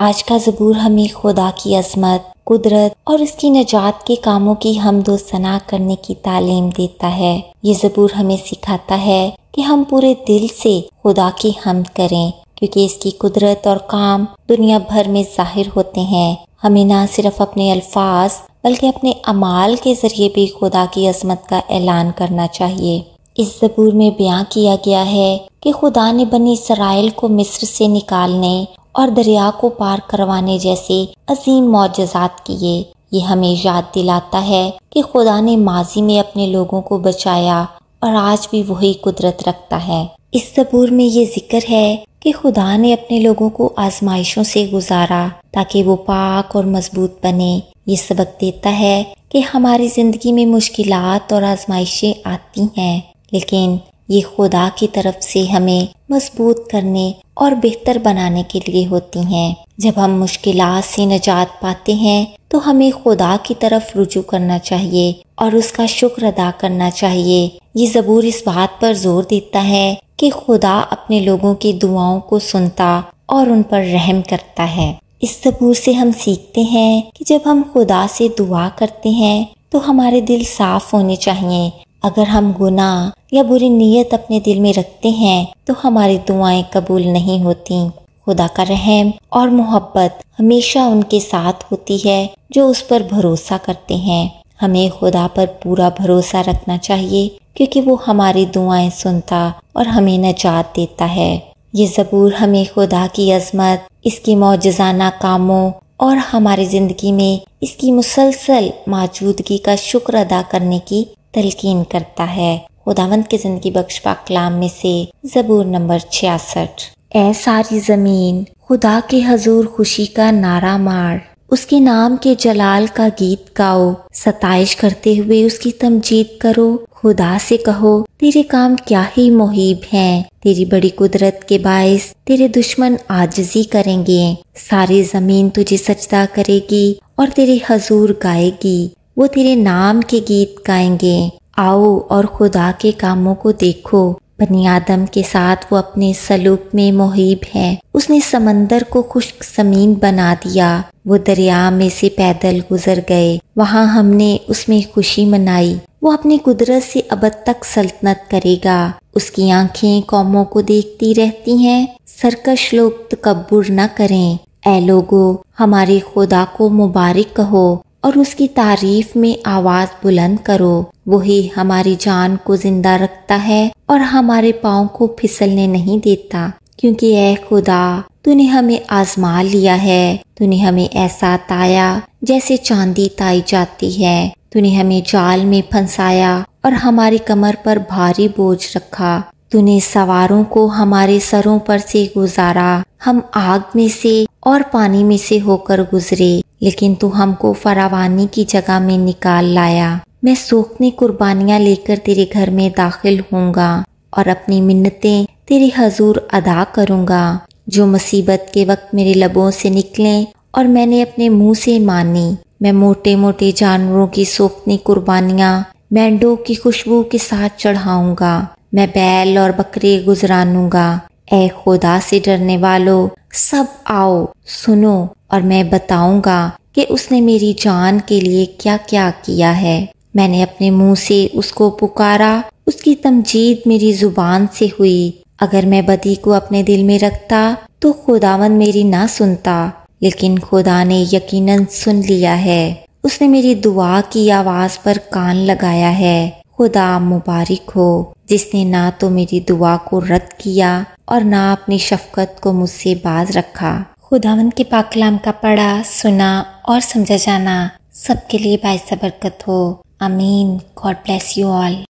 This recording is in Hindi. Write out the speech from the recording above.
आज का जबूर हमें खुदा की अजमत कुदरत और उसकी निजात के कामों की हम दो सना करने की तालीम देता है ये जबूर हमें सिखाता है कि हम पूरे दिल से खुदा की हम करें क्योंकि इसकी कुदरत और काम दुनिया भर में जाहिर होते हैं हमें ना सिर्फ अपने अल्फाज बल्कि अपने अमाल के जरिए भी खुदा की अजमत का ऐलान करना चाहिए इस जबूर में बयां किया गया है कि खुदा ने बनी इसराइल को मिस्र से निकालने और दरिया को पार करवाने जैसे अजीम मुआजात किए ये हमें याद दिलाता है कि खुदा ने माजी में अपने लोगों को बचाया और आज भी वही कुदरत रखता है इस सबूर में ये जिक्र है कि खुदा ने अपने लोगों को आजमाइशों से गुजारा ताकि वो पाक और मजबूत बने ये सबक देता है कि हमारी ज़िंदगी में मुश्किलात और आजमाइशें आती हैं लेकिन ये खुदा की तरफ से हमें मजबूत करने और बेहतर बनाने के लिए होती हैं जब हम मुश्किल से निजात पाते हैं तो हमें खुदा की तरफ रुजू करना चाहिए और उसका शुक्र अदा करना चाहिए ये जबूर इस बात पर जोर देता है कि खुदा अपने लोगों की दुआओं को सुनता और उन पर रहम करता है इस जबूर से हम सीखते हैं कि जब हम खुदा से दुआ करते हैं तो हमारे दिल साफ होने चाहिए अगर हम गुनाह या बुरी नीयत अपने दिल में रखते हैं तो हमारी दुआएं कबूल नहीं होती खुदा का रहम और मोहब्बत हमेशा उनके साथ होती है जो उस पर भरोसा करते हैं हमें खुदा पर पूरा भरोसा रखना चाहिए क्योंकि वो हमारी दुआएं सुनता और हमें नजात देता है ये ज़बूर हमें खुदा की अजमत इसकी मौजाना कामों और हमारी ज़िंदगी में इसकी मुसलसल मौजूदगी का शुक्र अदा करने की तलकीन करता है खुदावंत की ज़िंदगी बख्श पा कलाम में से ज़बूर नंबर छियासठ ए सारी ज़मीन खुदा के हजूर खुशी का नारा मार उसके नाम के जलाल का गीत गाओ सताइश करते हुए उसकी तमजीद करो खुदा से कहो तेरे काम क्या ही मुहिब हैं तेरी बड़ी कुदरत के बायस तेरे दुश्मन आजजी करेंगे सारी जमीन तुझे सजदा करेगी और तेरे हजूर गाएगी वो तेरे नाम के गीत गाएंगे आओ और खुदा के कामों को देखो बनी आदम के साथ वो अपने सलूक में मुहिब है उसने समंदर को खुश्क जमीन बना दिया वो दरिया में से पैदल गुजर गए वहाँ हमने उसमें खुशी मनाई वो अपनी कुदरत से अब तक सल्तनत करेगा उसकी आंखें कौमों को देखती रहती हैं सरकश लोग तकबर न करें ए लोगो हमारे खुदा को मुबारक कहो और उसकी तारीफ में आवाज बुलंद करो वही हमारी जान को जिंदा रखता है और हमारे पाओ को फिसलने नहीं देता क्योंकि ऐ खुदा तूने हमें आजमा लिया है तूने हमें ऐसा ताया जैसे चांदी ताई जाती है तूने हमें जाल में फंसाया और हमारी कमर पर भारी बोझ रखा तूने सवारों को हमारे सरों पर से गुजारा हम आग में से और पानी में से होकर गुजरे लेकिन तू हमको फरावानी की जगह में निकाल लाया मैं सूखनी कुर्बानियाँ लेकर तेरे घर में दाखिल होऊंगा और अपनी मिन्नतें तेरे हजूर अदा करूंगा जो मुसीबत के वक्त मेरे लबों से निकले और मैंने अपने मुंह से मानी मैं मोटे मोटे जानवरों की सोखनी कुर्बानियाँ मेंढों की खुशबू के साथ चढ़ाऊंगा मैं बैल और बकरे गुजरानूंगा ए खुदा से डरने वालों सब आओ सुनो और मैं बताऊंगा कि उसने मेरी जान के लिए क्या क्या किया है मैंने अपने मुंह से उसको पुकारा उसकी तमजीद मेरी जुबान से हुई अगर मैं बदी को अपने दिल में रखता तो खुदावन मेरी ना सुनता लेकिन खुदा ने यकीनन सुन लिया है उसने मेरी दुआ की आवाज़ पर कान लगाया है खुदा मुबारक हो जिसने ना तो मेरी दुआ को रद्द किया और ना अपनी शफकत को मुझसे बाज रखा खुदावन के पाकलाम का पढ़ा सुना और समझा जाना सबके लिए बायसा बरकत हो अमीन गॉड ब्लेस यू ऑल